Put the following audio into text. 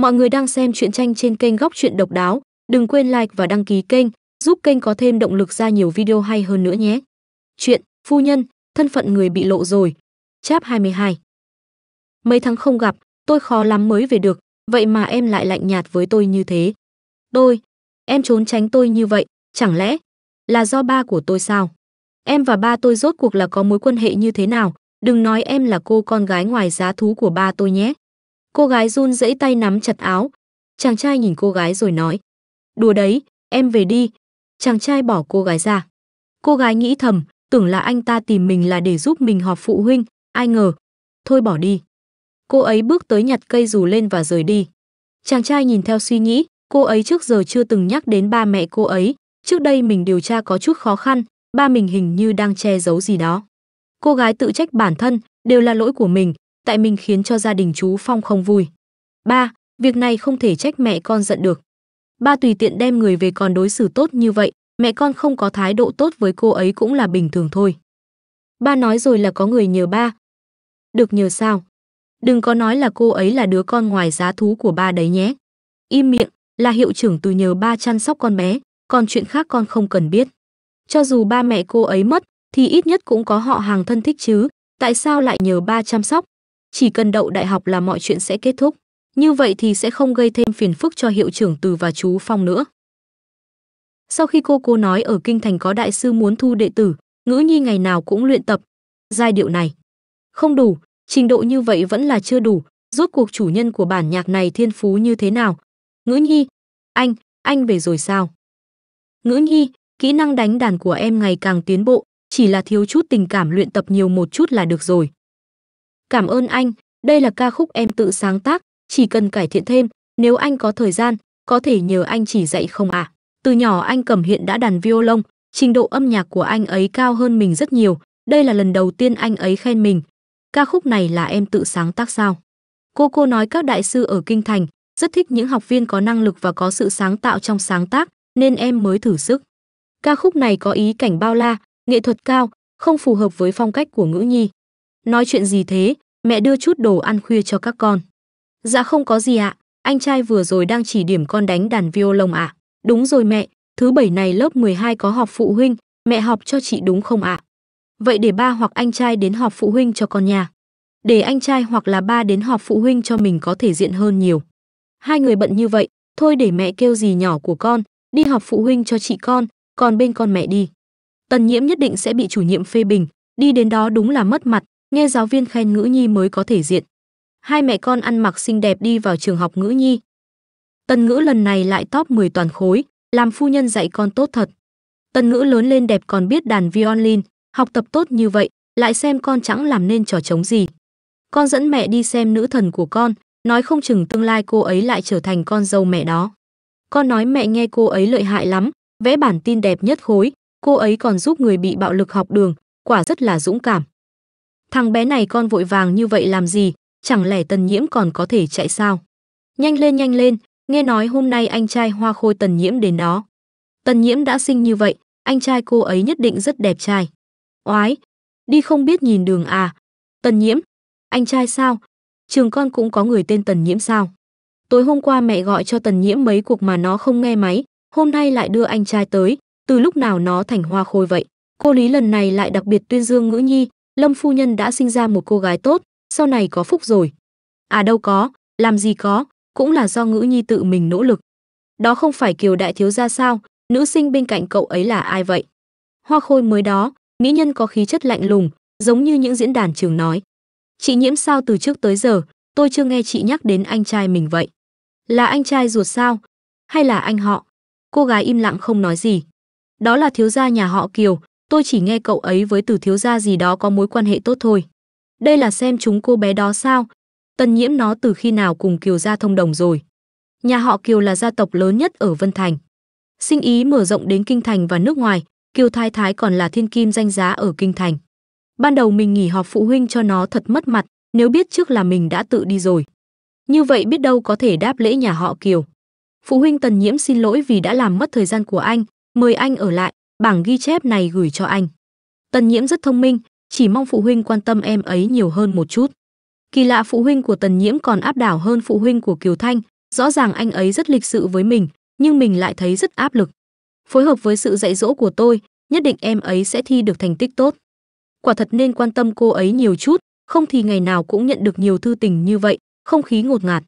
Mọi người đang xem truyện tranh trên kênh Góc truyện độc đáo, đừng quên like và đăng ký kênh, giúp kênh có thêm động lực ra nhiều video hay hơn nữa nhé. Chuyện Phu nhân, thân phận người bị lộ rồi. Chap 22. Mấy tháng không gặp, tôi khó lắm mới về được, vậy mà em lại lạnh nhạt với tôi như thế. Tôi, em trốn tránh tôi như vậy, chẳng lẽ là do ba của tôi sao? Em và ba tôi rốt cuộc là có mối quan hệ như thế nào? Đừng nói em là cô con gái ngoài giá thú của ba tôi nhé. Cô gái run rẫy tay nắm chặt áo. Chàng trai nhìn cô gái rồi nói. Đùa đấy, em về đi. Chàng trai bỏ cô gái ra. Cô gái nghĩ thầm, tưởng là anh ta tìm mình là để giúp mình họp phụ huynh, ai ngờ. Thôi bỏ đi. Cô ấy bước tới nhặt cây dù lên và rời đi. Chàng trai nhìn theo suy nghĩ, cô ấy trước giờ chưa từng nhắc đến ba mẹ cô ấy. Trước đây mình điều tra có chút khó khăn, ba mình hình như đang che giấu gì đó. Cô gái tự trách bản thân, đều là lỗi của mình, tại mình khiến cho gia đình chú Phong không vui. Ba, việc này không thể trách mẹ con giận được. Ba tùy tiện đem người về còn đối xử tốt như vậy, mẹ con không có thái độ tốt với cô ấy cũng là bình thường thôi. Ba nói rồi là có người nhờ ba. Được nhờ sao? Đừng có nói là cô ấy là đứa con ngoài giá thú của ba đấy nhé. Im miệng, là hiệu trưởng từ nhờ ba chăm sóc con bé, còn chuyện khác con không cần biết. Cho dù ba mẹ cô ấy mất, thì ít nhất cũng có họ hàng thân thích chứ, tại sao lại nhờ ba chăm sóc, chỉ cần đậu đại học là mọi chuyện sẽ kết thúc. Như vậy thì sẽ không gây thêm phiền phức cho hiệu trưởng Từ và chú Phong nữa. Sau khi cô cô nói ở Kinh Thành có đại sư muốn thu đệ tử, ngữ nhi ngày nào cũng luyện tập. Giai điệu này. Không đủ, trình độ như vậy vẫn là chưa đủ. Rốt cuộc chủ nhân của bản nhạc này thiên phú như thế nào? Ngữ nhi, anh, anh về rồi sao? Ngữ nhi, kỹ năng đánh đàn của em ngày càng tiến bộ, chỉ là thiếu chút tình cảm luyện tập nhiều một chút là được rồi. Cảm ơn anh, đây là ca khúc em tự sáng tác, chỉ cần cải thiện thêm, nếu anh có thời gian, có thể nhờ anh chỉ dạy không ạ? À? Từ nhỏ anh cầm hiện đã đàn violon, trình độ âm nhạc của anh ấy cao hơn mình rất nhiều, đây là lần đầu tiên anh ấy khen mình. Ca khúc này là em tự sáng tác sao? Cô cô nói các đại sư ở Kinh Thành rất thích những học viên có năng lực và có sự sáng tạo trong sáng tác, nên em mới thử sức. Ca khúc này có ý cảnh bao la, nghệ thuật cao, không phù hợp với phong cách của ngữ nhi. Nói chuyện gì thế, Mẹ đưa chút đồ ăn khuya cho các con. Dạ không có gì ạ, anh trai vừa rồi đang chỉ điểm con đánh đàn violon ạ. Đúng rồi mẹ, thứ bảy này lớp 12 có họp phụ huynh, mẹ họp cho chị đúng không ạ? Vậy để ba hoặc anh trai đến họp phụ huynh cho con nhà. Để anh trai hoặc là ba đến họp phụ huynh cho mình có thể diện hơn nhiều. Hai người bận như vậy, thôi để mẹ kêu gì nhỏ của con, đi họp phụ huynh cho chị con, còn bên con mẹ đi. Tần nhiễm nhất định sẽ bị chủ nhiệm phê bình, đi đến đó đúng là mất mặt, nghe giáo viên khen ngữ nhi mới có thể diện hai mẹ con ăn mặc xinh đẹp đi vào trường học ngữ nhi tần ngữ lần này lại top 10 toàn khối làm phu nhân dạy con tốt thật tần ngữ lớn lên đẹp còn biết đàn violin học tập tốt như vậy lại xem con chẳng làm nên trò chống gì con dẫn mẹ đi xem nữ thần của con nói không chừng tương lai cô ấy lại trở thành con dâu mẹ đó con nói mẹ nghe cô ấy lợi hại lắm vẽ bản tin đẹp nhất khối cô ấy còn giúp người bị bạo lực học đường quả rất là dũng cảm Thằng bé này con vội vàng như vậy làm gì, chẳng lẽ Tần Nhiễm còn có thể chạy sao? Nhanh lên nhanh lên, nghe nói hôm nay anh trai Hoa Khôi Tần Nhiễm đến đó. Tần Nhiễm đã sinh như vậy, anh trai cô ấy nhất định rất đẹp trai. Oái, đi không biết nhìn đường à? Tần Nhiễm, anh trai sao? Trường con cũng có người tên Tần Nhiễm sao? Tối hôm qua mẹ gọi cho Tần Nhiễm mấy cuộc mà nó không nghe máy, hôm nay lại đưa anh trai tới, từ lúc nào nó thành hoa khôi vậy? Cô Lý lần này lại đặc biệt tuyên dương ngữ nhi, Lâm phu nhân đã sinh ra một cô gái tốt, sau này có phúc rồi. À đâu có, làm gì có, cũng là do ngữ nhi tự mình nỗ lực. Đó không phải kiều đại thiếu gia sao, nữ sinh bên cạnh cậu ấy là ai vậy? Hoa khôi mới đó, mỹ nhân có khí chất lạnh lùng, giống như những diễn đàn trường nói. Chị nhiễm sao từ trước tới giờ, tôi chưa nghe chị nhắc đến anh trai mình vậy. Là anh trai ruột sao? Hay là anh họ? Cô gái im lặng không nói gì. Đó là thiếu gia nhà họ Kiều, tôi chỉ nghe cậu ấy với từ thiếu gia gì đó có mối quan hệ tốt thôi. Đây là xem chúng cô bé đó sao? Tần nhiễm nó từ khi nào cùng Kiều gia thông đồng rồi. Nhà họ Kiều là gia tộc lớn nhất ở Vân Thành. Sinh ý mở rộng đến Kinh Thành và nước ngoài, Kiều Thái Thái còn là thiên kim danh giá ở Kinh Thành. Ban đầu mình nghỉ họp phụ huynh cho nó thật mất mặt, nếu biết trước là mình đã tự đi rồi. Như vậy biết đâu có thể đáp lễ nhà họ Kiều. Phụ huynh Tần Nhiễm xin lỗi vì đã làm mất thời gian của anh, mời anh ở lại, bảng ghi chép này gửi cho anh. Tần Nhiễm rất thông minh, chỉ mong phụ huynh quan tâm em ấy nhiều hơn một chút. Kỳ lạ phụ huynh của Tần Nhiễm còn áp đảo hơn phụ huynh của Kiều Thanh, rõ ràng anh ấy rất lịch sự với mình, nhưng mình lại thấy rất áp lực. Phối hợp với sự dạy dỗ của tôi, nhất định em ấy sẽ thi được thành tích tốt. Quả thật nên quan tâm cô ấy nhiều chút, không thì ngày nào cũng nhận được nhiều thư tình như vậy, không khí ngột ngạt.